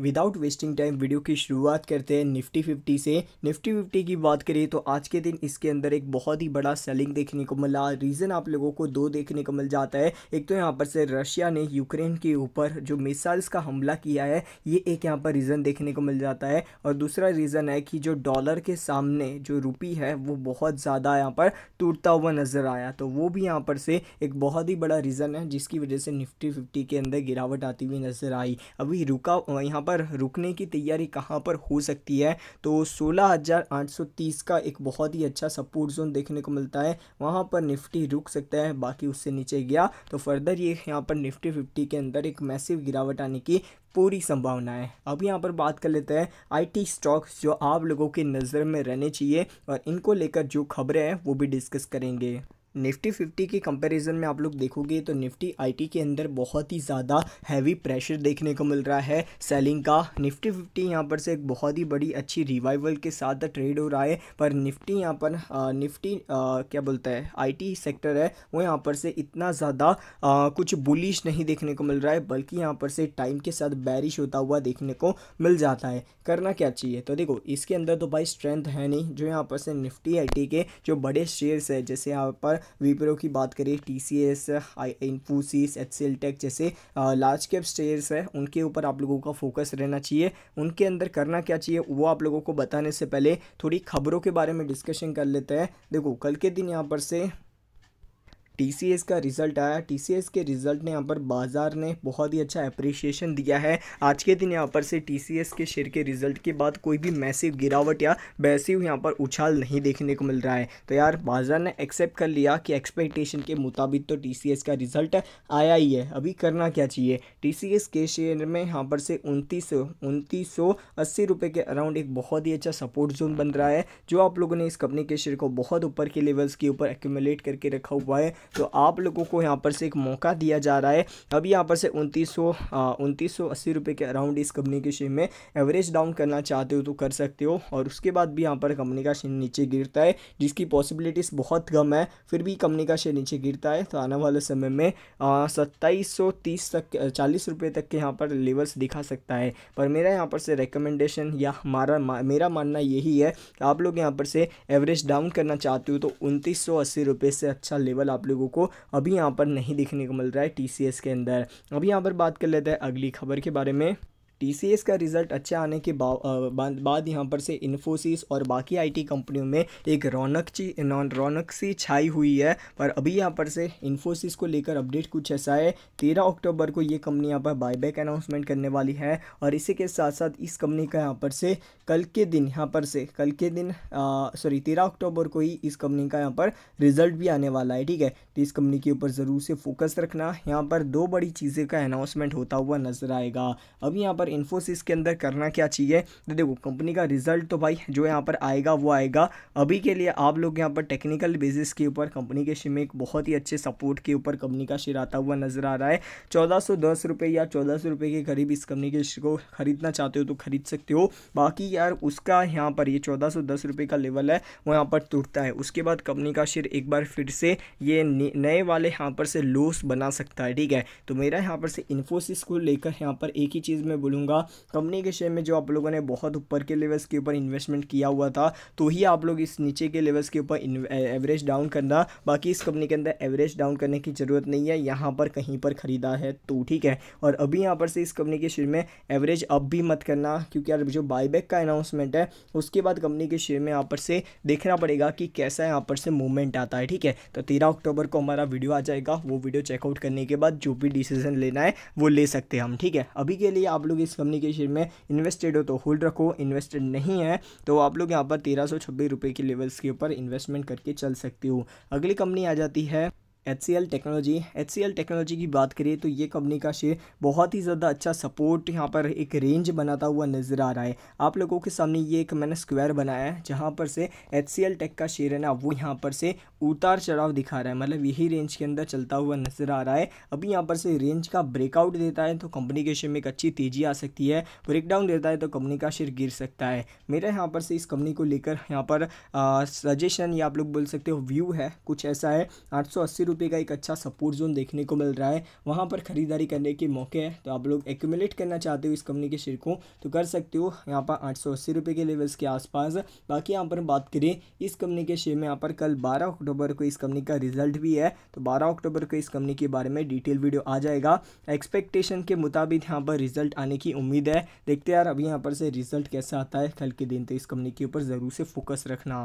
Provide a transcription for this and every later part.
without wasting time video की शुरुआत करते हैं निफ्टी फिफ्टी से निफ्टी फिफ्टी की बात करें तो आज के दिन इसके अंदर एक बहुत ही बड़ा सेलिंग देखने को मिला रीज़न आप लोगों को दो देखने को मिल जाता है एक तो यहाँ पर से रशिया ने यूक्रेन के ऊपर जो मिसाइल्स का हमला किया है ये एक यहाँ पर रीज़न देखने को मिल जाता है और दूसरा रीज़न है कि जो डॉलर के सामने जो रुपी है वो बहुत ज़्यादा यहाँ पर टूटता हुआ नज़र आया तो वो भी यहाँ पर से एक बहुत ही बड़ा रीज़न है जिसकी वजह से निफ्टी फिफ्टी के अंदर गिरावट आती हुई नज़र आई अभी रुका यहाँ पर रुकने की तैयारी कहाँ पर हो सकती है तो 16,830 का एक बहुत ही अच्छा सपोर्ट जोन देखने को मिलता है वहाँ पर निफ्टी रुक सकता है बाकी उससे नीचे गया तो फर्दर ये यहाँ पर निफ्टी फिफ्टी के अंदर एक मैसिव गिरावट आने की पूरी संभावना है अब यहाँ पर बात कर लेते हैं आईटी स्टॉक्स जो आप लोगों की नज़र में रहने चाहिए और इनको लेकर जो खबरें हैं वो भी डिस्कस करेंगे निफ्टी फिफ्टी की कंपैरिजन में आप लोग देखोगे तो निफ्टी आईटी के अंदर बहुत ही ज़्यादा हैवी प्रेशर देखने को मिल रहा है सेलिंग का निफ्टी फिफ्टी यहाँ पर से एक बहुत ही बड़ी अच्छी रिवाइवल के साथ ट्रेड हो रहा है पर निफ्टी यहाँ पर निफ्टी क्या बोलता है आईटी सेक्टर है वो यहाँ पर से इतना ज़्यादा कुछ बुलिश नहीं देखने को मिल रहा है बल्कि यहाँ पर से टाइम के साथ बैरिश होता हुआ देखने को मिल जाता है करना क्या चाहिए तो देखो इसके अंदर तो भाई स्ट्रेंथ है नहीं जो यहाँ पर से निफ्टी आई के जो बड़े शेयर्स है जैसे यहाँ पर वीप्रो की बात करें T C S I Infosys H C L tech जैसे लार्ज कैप स्टेयर्स है उनके ऊपर आप लोगों का फोकस रहना चाहिए उनके अंदर करना क्या चाहिए वो आप लोगों को बताने से पहले थोड़ी खबरों के बारे में डिस्कशन कर लेते हैं देखो कल के दिन यहाँ पर से टी का रिज़ल्ट आया टी के रिज़ल्ट ने यहाँ पर बाज़ार ने बहुत ही अच्छा अप्रिसिएशन दिया है आज के दिन यहाँ पर से टी के शेयर के रिज़ल्ट के बाद कोई भी मैसिव गिरावट या मैसिव यहाँ पर उछाल नहीं देखने को मिल रहा है तो यार बाज़ार ने एक्सेप्ट कर लिया कि एक्सपेक्टेशन के मुताबिक तो टी का रिज़ल्ट आया ही है अभी करना क्या चाहिए टी के शेयर में यहाँ पर से उनतीस उनतीस रुपए के अराउंड एक बहुत ही अच्छा सपोर्ट जोन बन रहा है जो आप लोगों ने इस कंपनी के शेयर को बहुत ऊपर के लेवल्स के ऊपर एक्यूमुलेट करके रखा हुआ है तो आप लोगों को यहाँ पर से एक मौका दिया जा रहा है अभी यहाँ पर से उनतीस सौ उनतीस सौ अस्सी रुपये के अराउंड इस कंपनी के शेयर में एवरेज डाउन करना चाहते हो तो कर सकते हो और उसके बाद भी यहाँ पर कंपनी का शेयर नीचे गिरता है जिसकी पॉसिबिलिटीज़ बहुत कम है फिर भी कंपनी का शेयर नीचे गिरता है तो आने वाले समय में सत्ताईस सौ तीस तक चालीस रुपये तक के यहाँ पर लेवल्स दिखा सकता है पर मेरा यहाँ पर से रिकमेंडेशन या हमारा मेरा मानना यही है कि आप लोग यहाँ पर से एवरेज डाउन करना चाहते हो तो उनतीस सौ अस्सी रुपये से अच्छा लेवल आप लोग लोगों को अभी यहाँ पर नहीं देखने को मिल रहा है टी के अंदर अभी यहाँ पर बात कर लेते हैं अगली खबर के बारे में टी का रिज़ल्ट अच्छा आने के बा, बाद यहाँ पर से इन्फोसिस और बाकी आईटी कंपनियों में एक रौनक ची नॉन रौनक सी छाई हुई है पर अभी यहाँ पर से इन्फोसिस को लेकर अपडेट कुछ ऐसा है तेरह अक्टूबर को ये कंपनी यहाँ पर बायबैक अनाउंसमेंट करने वाली है और इसी के साथ साथ इस कंपनी का यहाँ पर से कल के दिन यहाँ पर से कल के दिन सॉरी तेरह अक्टूबर को ही इस कंपनी का यहाँ पर रिजल्ट भी आने वाला है ठीक है तो इस कंपनी के ऊपर ज़रूर से फोकस रखना यहाँ पर दो बड़ी चीज़ें का अनाउंसमेंट होता हुआ नजर आएगा अब यहाँ पर इन्फोसिस के अंदर करना क्या चाहिए तो देखो कंपनी का रिजल्ट तो भाई जो यहाँ पर आएगा वो आएगा अभी के लिए आप लोग यहाँ पर टेक्निकल बेसिस के ऊपर कंपनी के शेयर में बहुत ही अच्छे सपोर्ट के ऊपर कंपनी का शेयर आता हुआ नजर आ रहा है चौदह सौ दस या चौदह सौ के करीब इस कंपनी के शेयर को खरीदना चाहते हो तो खरीद सकते हो बाकी यार उसका यहाँ पर ये चौदह का लेवल है वो यहाँ पर टूटता है उसके बाद कंपनी का शेयर एक बार फिर से ये नए वाले यहाँ पर से लोस बना सकता है ठीक है तो मेरा यहाँ पर से इन्फोसिस को लेकर यहाँ पर एक ही चीज़ मैं बोलूँगा कहूँगा कंपनी के शेयर में जो आप लोगों ने बहुत ऊपर के लेवल्स के ऊपर इन्वेस्टमेंट किया हुआ था तो ही आप लोग इस नीचे के लेवल्स के ऊपर एवरेज डाउन करना बाकी इस कंपनी के अंदर एवरेज डाउन करने की ज़रूरत नहीं है यहाँ पर कहीं पर ख़रीदा है तो ठीक है और अभी यहाँ पर से इस कंपनी के शेयर में एवरेज अब भी मत करना क्योंकि यार जो बाईबैक का अनाउंसमेंट है उसके बाद कंपनी के शेयर में यहाँ पर से देखना पड़ेगा कि कैसा यहाँ पर से मूवमेंट आता है ठीक है तो तेरह अक्टूबर को हमारा वीडियो आ जाएगा वो वीडियो चेकआउट करने के बाद जो भी डिसीजन लेना है वो ले सकते हैं हम ठीक है अभी के लिए आप लोग इस शेयर में इन्वेस्टेड हो तो होल्ड रखो इन्वेस्टेड नहीं है तो आप लोग यहाँ पर तेरह सौ छब्बीस रुपये के लेवल्स के ऊपर इन्वेस्टमेंट करके चल सकते हो अगली कंपनी आ जाती है H C L technology H C L technology की बात करें तो ये कंपनी का शेयर बहुत ही ज़्यादा अच्छा सपोर्ट यहाँ पर एक रेंज बनाता हुआ नज़र आ रहा है आप लोगों के सामने ये एक मैंने स्क्वायर बनाया है जहाँ पर से एच सी एल टेक का शेयर है ना वो यहाँ पर से उतार चढ़ाव दिखा रहा है मतलब यही रेंज के अंदर चलता हुआ नज़र आ रहा है अभी यहाँ पर से रेंज का ब्रेकआउट देता है तो कंपनी के शेयर में एक अच्छी तेज़ी आ सकती है ब्रेकडाउन देता है तो कंपनी का शेयर गिर सकता है मेरा यहाँ पर से इस कंपनी को लेकर यहाँ पर सजेशन या आप लोग बोल सकते हो व्यू है कुछ ऐसा है आठ सौ अस्सी रुपये का एक अच्छा सपोर्ट जोन देखने को मिल रहा है वहाँ पर खरीदारी करने के मौके हैं तो आप लोग एक्यूमुलेट करना चाहते हो इस कंपनी के शेयर को तो कर सकते हो यहाँ पर आठ सौ अस्सी रुपये के लेवल्स के आसपास बाकी यहाँ पर बात करें इस कंपनी के शेयर में यहाँ पर कल बारह अक्टूबर को इस कंपनी का रिजल्ट भी है तो बारह अक्टूबर को इस कंपनी के बारे में डिटेल वीडियो आ जाएगा एक्सपेक्टेशन के मुताबिक यहाँ पर रिजल्ट आने की उम्मीद है देखते यार अभी यहाँ पर से रिजल्ट कैसा आता है कल के दिन तो इस कंपनी के ऊपर ज़रूर से फोकस रखना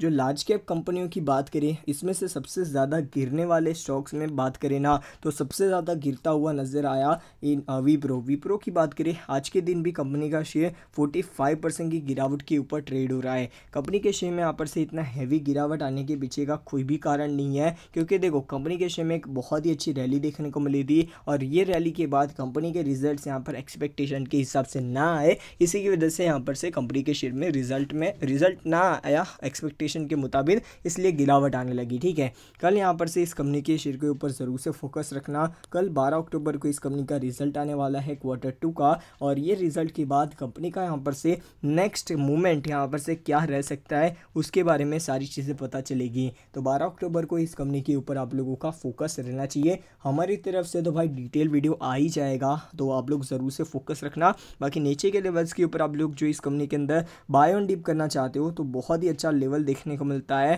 जो लार्ज कैप कंपनियों की बात करें इसमें से सबसे ज़्यादा गिरने वाले स्टॉक्स में बात करें ना तो सबसे ज़्यादा गिरता हुआ नज़र आया इन वीप्रो वीप्रो की बात करें आज के दिन भी कंपनी का शेयर 45 परसेंट की गिरावट के ऊपर ट्रेड हो रहा है कंपनी के शेयर में यहाँ पर से इतना हैवी गिरावट आने के पीछे का कोई भी कारण नहीं है क्योंकि देखो कंपनी के शेयर में एक बहुत ही अच्छी रैली देखने को मिली थी और ये रैली के बाद कंपनी के रिजल्ट यहाँ पर एक्सपेक्टेशन के हिसाब से ना आए इसी की वजह से यहाँ पर से कंपनी के शेयर में रिजल्ट में रिजल्ट ना आया एक्सपेक्टेशन कम्युनिकेशन के मुताबिक इसलिए गिरावट आने लगी ठीक है कल यहाँ पर से इस कंपनी के शेयर के ऊपर ज़रूर से फोकस रखना कल बारह अक्टूबर को इस कंपनी का रिजल्ट आने वाला है क्वार्टर टू का और ये रिजल्ट के बाद कंपनी का यहाँ पर से नेक्स्ट मूवमेंट यहाँ पर से क्या रह सकता है उसके बारे में सारी चीज़ें पता चलेगी तो बारह अक्टूबर को इस कंपनी के ऊपर आप लोगों का फोकस रहना चाहिए हमारी तरफ से तो भाई डिटेल वीडियो आ ही जाएगा तो आप लोग ज़रूर से फोकस रखना बाकी नीचे के लेवल्स के ऊपर आप लोग जो इस कंपनी के अंदर बाय ऑन डीप करना चाहते हो तो बहुत ही अच्छा लेवल देखने को मिलता है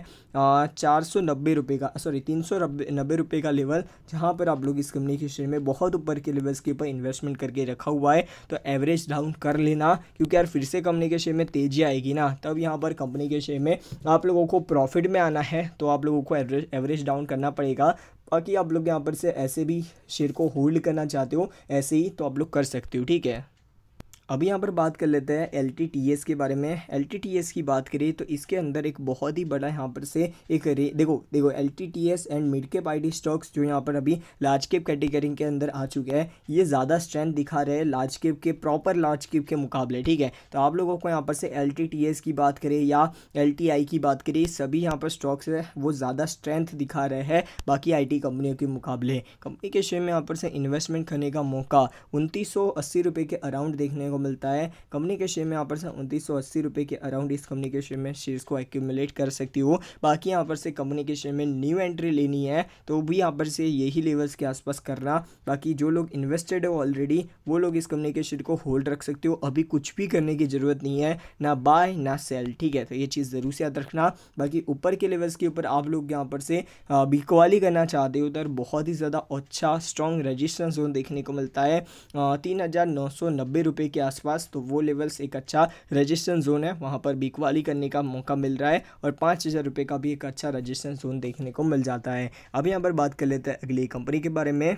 चार सौ नब्बे रुपये का सॉरी तीन सौ नब्बे रुपये का लेवल जहाँ पर आप लोग इस कंपनी के शेयर में बहुत ऊपर के लेवल्स के ऊपर इन्वेस्टमेंट करके रखा हुआ है तो एवरेज डाउन कर लेना क्योंकि यार फिर से कंपनी के शेयर में तेजी आएगी ना तब यहाँ पर कंपनी के शेयर में आप लोगों को प्रॉफिट में आना है तो आप लोगों को एवरेज एवरेज डाउन करना पड़ेगा बाकी आप लोग यहाँ पर से ऐसे भी शेयर को होल्ड करना चाहते हो ऐसे ही तो आप लोग कर सकते हो ठीक है अब यहाँ पर बात कर लेते हैं एल के बारे में एल की बात करें तो इसके अंदर एक बहुत ही बड़ा यहाँ पर से एक रे देखो देखो एल एंड मिड केप आई स्टॉक्स जो यहाँ पर अभी लार्ज केप कैटेगरी के अंदर आ चुके हैं ये ज़्यादा स्ट्रेंथ दिखा रहे हैं लार्ज केप के प्रॉपर लार्ज केप के मुकाबले ठीक है तो आप लोगों को यहाँ पर से एल की बात करें या एल की बात करें सभी यहाँ पर स्टॉक्स है वो ज़्यादा स्ट्रेंथ दिखा रहे हैं बाकी आई कंपनियों के मुकाबले कंपनी के शेयर में यहाँ पर से इन्वेस्टमेंट करने का मौका उनतीस सौ के अराउंड देखने को मिलता है कंपनी के शेयर में यहाँ पर से उनतीस रुपए के अराउंड इस कंपनी के शेयर में शेयर्स को एक्यूमुलेट कर सकती हो बाकी यहाँ पर से कंपनी के शेयर में न्यू एंट्री लेनी है तो भी यहाँ पर से यही लेवल्स के आसपास करना बाकी जो लोग इन्वेस्टेड हो ऑलरेडी वो लोग इस कंपनी के शेयर को होल्ड रख सकते हो अभी कुछ भी करने की ज़रूरत नहीं है ना बाय ना सेल ठीक है तो ये चीज़ ज़रूर से याद रखना बाकी ऊपर के लेवल्स के ऊपर आप लोग यहाँ पर से बिकवाली करना चाहते हो उधर तो बहुत ही ज़्यादा अच्छा स्ट्रॉन्ग रजिस्ट्रेंस जोन देखने को मिलता है तीन हज़ार नौ सौ नब्बे रुपये के आसपास तो वो लेवल्स एक अच्छा रजिस्ट्रेंस जोन है वहाँ पर बिकवाली करने का मौका मिल रहा है और पाँच हज़ार का भी एक अच्छा रजिस्ट्रेंस जोन देखने को मिल जाता है अब यहाँ पर बात कर लेते हैं अगली कंपनी के बारे में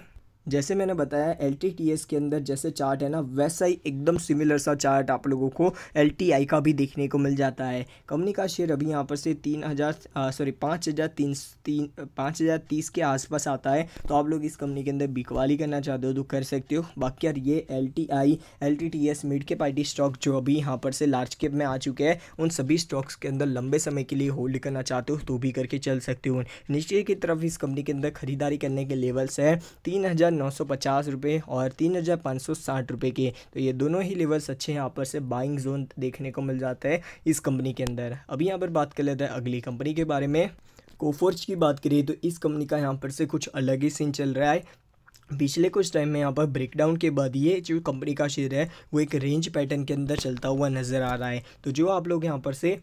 जैसे मैंने बताया एल के अंदर जैसे चार्ट है ना वैसा ही एकदम सिमिलर सा चार्ट आप लोगों को एल का भी देखने को मिल जाता है कंपनी का शेयर अभी यहाँ पर से तीन हज़ार सॉरी पाँच हज़ार तीन तीन पाँच हज़ार तीस के आसपास आता है तो आप लोग इस कंपनी के अंदर बिकवाली करना चाहते हो तो कर सकते हो बाकी यार ये L T I L T T S mid के पार्टी स्टॉक जो अभी यहाँ पर से लार्ज केप में आ चुके हैं उन सभी स्टॉक्स के अंदर लंबे समय के लिए होल्ड करना चाहते हो तो भी करके चल सकते हो नीचे की तरफ इस कंपनी के अंदर खरीदारी करने के लेवल्स हैं तीन हज़ार नौ और तीन हज़ार सौ साठ के तो ये दोनों ही लेवल्स अच्छे यहाँ पर से बाइंग जोन देखने को मिल जाता है इस कंपनी के अंदर अभी यहाँ पर बात कर लेते हैं अगली कंपनी के बारे में कोफोर्च की बात करिए तो इस कंपनी का यहाँ पर से कुछ अलग ही सीन चल रहा है पिछले कुछ टाइम में यहाँ पर ब्रेकडाउन के बाद ये जो कंपनी का शेयर है वो एक रेंज पैटर्न के अंदर चलता हुआ नज़र आ रहा है तो जो आप लोग यहाँ पर से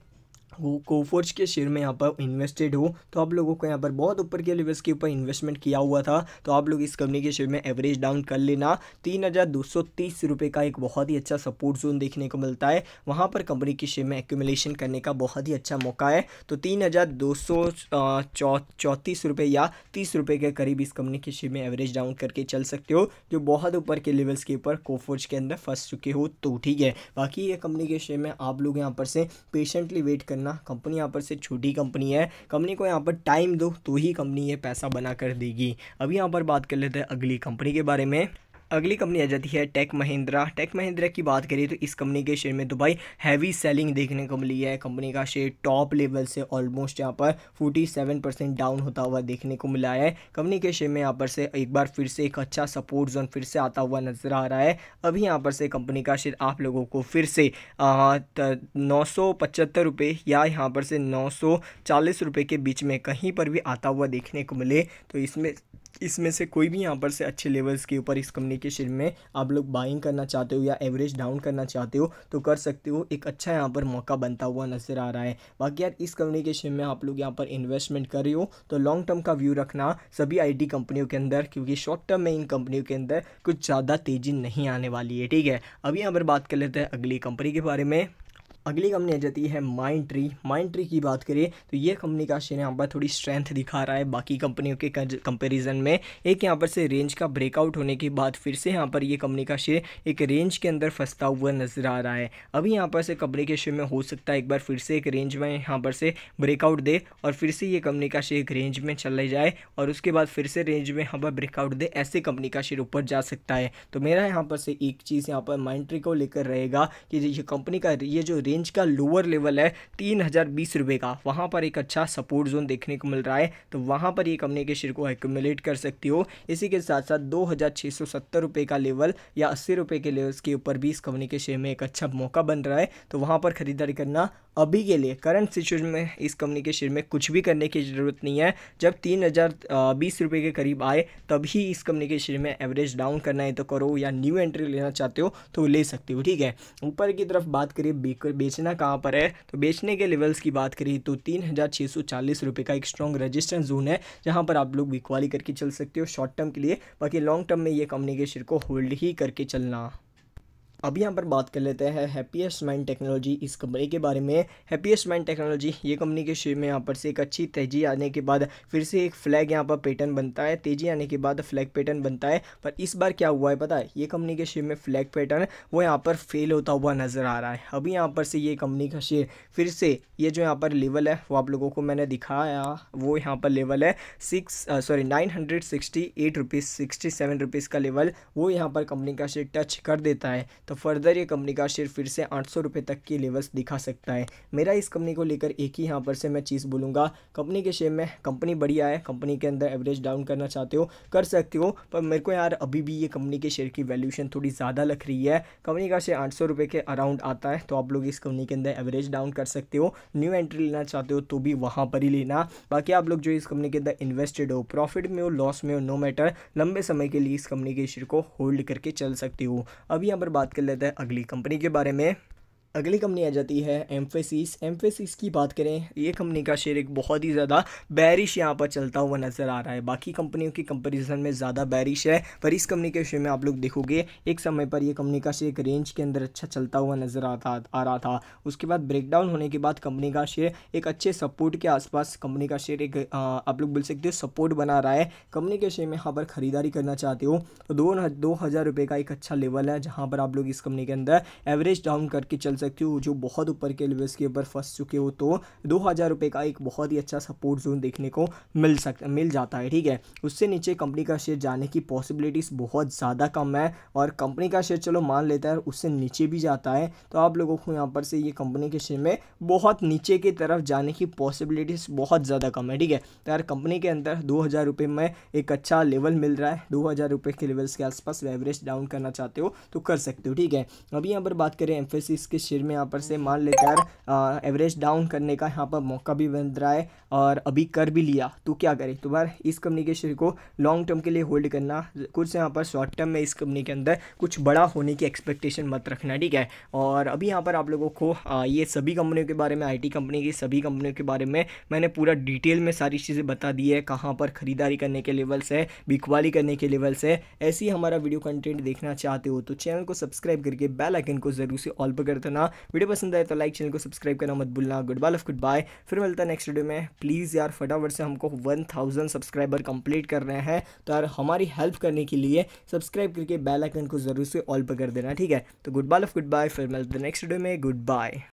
वो कोफोर्ज के शेयर में यहाँ पर इन्वेस्टेड हो तो आप लोगों को यहाँ पर बहुत ऊपर के लेवल्स के ऊपर इन्वेस्टमेंट किया हुआ था तो आप लोग इस कंपनी के शेयर में एवरेज डाउन कर लेना तीन हज़ार दो सौ तीस रुपये का एक बहुत ही अच्छा सपोर्ट जोन देखने को मिलता है वहाँ पर कंपनी के शेयर में एक्यूमलेशन करने का बहुत ही अच्छा मौका है तो तीन हज़ार दो सौ चौंतीस रुपये या तीस रुपये के करीब इस कंपनी के शेयर में एवरेज डाउन करके चल सकते हो जो बहुत ऊपर के लेवल्स के ऊपर कोफोर्ज के अंदर फंस चुके हो तो ठीक है बाकी ये कंपनी के शेयर में आप लोग यहाँ पर से पेशेंटली वेट करने करना कंपनी यहाँ पर से छोटी कंपनी है कंपनी को यहाँ पर टाइम दो तो ही कंपनी ये पैसा बना कर देगी अब यहाँ पर बात कर लेते हैं अगली कंपनी के बारे में अगली कंपनी आ जाती है टेक महिंद्रा टेक महिंद्रा की बात करें तो इस कंपनी के शेयर में भाई हैवी सेलिंग देखने को मिली है कंपनी का शेयर टॉप लेवल से ऑलमोस्ट यहाँ पर फोर्टी सेवन परसेंट डाउन होता हुआ देखने को मिला है कंपनी के शेयर में यहाँ पर से एक बार फिर से एक अच्छा सपोर्ट जोन फिर से आता हुआ नजर आ रहा है अभी यहाँ पर से कंपनी का शेयर आप लोगों को फिर से नौ सौ पचहत्तर रुपये या यहाँ पर से नौ सौ चालीस रुपये के बीच में कहीं पर भी आता हुआ देखने को मिले तो इसमें इसमें से कोई भी यहाँ पर से अच्छे लेवल्स के ऊपर इस कंपनी के शेयर में आप लोग बाइंग करना चाहते हो या एवरेज डाउन करना चाहते हो तो कर सकते हो एक अच्छा यहाँ पर मौका बनता हुआ नज़र आ रहा है बाकी यार इस कंपनी के शेयर में आप लोग यहाँ पर इन्वेस्टमेंट कर रहे हो तो लॉन्ग टर्म का व्यू रखना सभी आई कंपनियों के अंदर क्योंकि शॉर्ट टर्म में इन कंपनियों के अंदर कुछ ज़्यादा तेज़ी नहीं आने वाली है ठीक है अभी यहाँ पर बात कर लेते हैं अगली कंपनी के बारे में अगली कंपनी आ जाती है माइंड ट्री माइंड ट्री की बात करें तो ये कंपनी का शेयर यहाँ पर थोड़ी स्ट्रेंथ दिखा रहा है बाकी कंपनियों के कंपेरिजन में एक यहाँ पर से रेंज का ब्रेकआउट होने के बाद फिर से यहाँ पर ये कंपनी का शेयर एक रेंज के अंदर फंसता हुआ नजर आ रहा है अभी यहाँ पर से कंपनी के शेयर में हो सकता है एक बार फिर से एक रेंज में यहाँ पर से ब्रेकआउट दे और फिर से ये कंपनी का शेयर एक रेंज में चले जाए और उसके बाद फिर से रेंज में यहाँ पर ब्रेकआउट दे ऐसे कंपनी का शेयर ऊपर जा सकता है तो मेरा यहाँ पर से एक चीज़ यहाँ पर माइंड ट्री को लेकर रहेगा कि ये कंपनी का ये जो रेंज रेंज का लोअर लेवल है तीन हज़ार बीस रुपये का वहाँ पर एक अच्छा सपोर्ट जोन देखने को मिल रहा है तो वहाँ पर ये कंपनी के शेयर को एक्यूमुलेट कर सकती हो इसी के साथ साथ दो हज़ार छः सौ सत्तर रुपये का लेवल या अस्सी रुपये के लेवल्स के ऊपर भी इस कंपनी के शेयर में एक अच्छा मौका बन रहा है तो वहाँ पर ख़रीदारी करना अभी के लिए करंट सिचुएशन में इस कंपनी के शेयर में कुछ भी करने की ज़रूरत नहीं है जब तीन हज़ार बीस रुपये के करीब आए तभी इस कंपनी के शेयर में एवरेज डाउन करना है तो करो या न्यू एंट्री लेना चाहते हो तो ले सकते हो ठीक है ऊपर की तरफ बात करिए बीकर बेचना कहाँ पर है तो बेचने के लेवल्स की बात करें तो तीन हज़ार छः सौ चालीस रुपये का एक स्ट्रॉन्ग रजिस्टेंस जोन है जहाँ पर आप लोग बिकवाली करके चल सकते हो शॉर्ट टर्म के लिए बाकी लॉन्ग टर्म में ये कंपनी के शेयर को होल्ड ही करके चलना अब यहाँ पर बात कर लेते हैं हैप्पीएस्ट माइंड टेक्नोलॉजी इस कंपनी के बारे में हैप्पीएस्ट माइंड टेक्नोलॉजी ये कंपनी के शेयर में यहाँ पर से एक अच्छी तेजी आने के बाद फिर से एक फ्लैग यहाँ पर पैटर्न बनता है तेजी आने के बाद फ्लैग पैटर्न बनता है पर इस बार क्या हुआ है पता है ये कंपनी के शेयर में फ्लैग पैटर्न वो यहाँ पर फेल होता हुआ नज़र आ रहा है अभी यहाँ पर से ये कंपनी का शेयर फिर से ये जो यहाँ पर लेवल है वो आप लोगों को मैंने दिखाया वो यहाँ पर लेवल है six sorry nine hundred sixty eight rupees sixty seven rupees का लेवल वो यहाँ पर कंपनी का शेयर टच कर देता है तो फर्दर तो ये कंपनी का शेयर फिर से आठ सौ तक की लेवल्स दिखा सकता है मेरा इस कंपनी को लेकर एक ही यहाँ पर से मैं चीज़ बोलूँगा कंपनी के शेयर में कंपनी बढ़िया है कंपनी के अंदर एवरेज डाउन करना चाहते हो कर सकते हो पर मेरे को यार अभी भी ये कंपनी के शेयर की वैल्यूशन थोड़ी ज़्यादा लग रही है कंपनी का शेयर आठ सौ के अराउंड आता है तो आप लोग इस कंपनी के अंदर एवरेज डाउन कर सकते हो न्यू एंट्री लेना चाहते हो तो भी वहाँ पर ही लेना बाकी आप लोग जो इस कंपनी के अंदर इन्वेस्टेड हो प्रॉफिट में हो लॉस में हो नो मैटर लंबे समय के लिए इस कंपनी के शेयर को होल्ड करके चल सकते हो अभी यहाँ पर बात कर लेते हैं अगली कंपनी के बारे में अगली कंपनी आ जाती है एम्फेसिस एम्फेसिस की बात करें ये कंपनी का शेयर एक बहुत ही ज़्यादा बैरिश यहाँ पर चलता हुआ नज़र आ रहा है बाकी कंपनियों की कंपैरिजन में ज़्यादा बैरिश है पर इस कंपनी के शेयर में आप लोग देखोगे एक समय पर यह कंपनी का शेयर एक रेंज के अंदर अच्छा चलता हुआ नज़र आता आ रहा था उसके बाद ब्रेकडाउन होने के बाद कंपनी का शेयर एक अच्छे सपोर्ट के आसपास कंपनी का शेयर एक आप लोग बोल सकते हो सपोर्ट बना रहा है कंपनी के शेयर में यहाँ पर ख़रीदारी करना चाहते हो तो दो हज़ार रुपये का एक अच्छा लेवल है जहाँ पर आप लोग इस कंपनी के अंदर एवरेज डाउन करके चल सकते हो जो बहुत ऊपर के लेवल्स के ऊपर फंस चुके हो तो दो हज़ार रुपये का एक बहुत ही अच्छा सपोर्ट जोन देखने को मिल सक मिल जाता है ठीक है उससे नीचे कंपनी का शेयर जाने की पॉसिबिलिटीज़ बहुत ज़्यादा कम है और कंपनी का शेयर चलो मान लेता है उससे नीचे भी जाता है तो आप लोगों को यहाँ पर से ये कंपनी के शेयर में बहुत नीचे की तरफ जाने की पॉसिबिलिटीज़ बहुत ज़्यादा कम है ठीक है तो यार कंपनी के अंदर दो हज़ार रुपये में एक अच्छा लेवल मिल रहा है दो हज़ार रुपये के लेवल्स के आसपास एवरेज डाउन करना चाहते हो तो कर सकते हो ठीक है अभी यहाँ पर बात करें एम्फेसिस के शेयर शेयर में यहाँ पर से मान लेते यार एवरेज डाउन करने का यहाँ पर मौका भी बन रहा है और अभी कर भी लिया तो क्या करें तो बार इस कंपनी के शेयर को लॉन्ग टर्म के लिए होल्ड करना कुछ यहाँ पर शॉर्ट टर्म में इस कंपनी के अंदर कुछ बड़ा होने की एक्सपेक्टेशन मत रखना ठीक है और अभी यहाँ पर आप लोगों को आ, ये सभी कंपनियों के बारे में आई कंपनी की सभी कंपनियों के बारे में मैंने पूरा डिटेल में सारी चीज़ें बता दी है कहाँ पर ख़रीदारी करने के लेवल्स है बिकवाली करने के लेवल्स है ऐसी हमारा वीडियो कंटेंट देखना चाहते हो तो चैनल को सब्सक्राइब करके बेल आइकन को ज़रूर से ऑल पर कर देना करना वीडियो पसंद आए तो लाइक चैनल को सब्सक्राइब करना मत भूलना good bye of good bye फिर मिलता है नेक्स्ट वीडियो में प्लीज़ यार फटाफट से हमको वन थाउजेंड सब्सक्राइबर कंप्लीट कर रहे हैं तो यार हमारी हेल्प करने के लिए सब्सक्राइब करके बेल आइकन को जरूर से ऑल पर कर देना ठीक है तो good bye of good bye फिर मिलते नेक्स्ट वीडियो में गुड बाय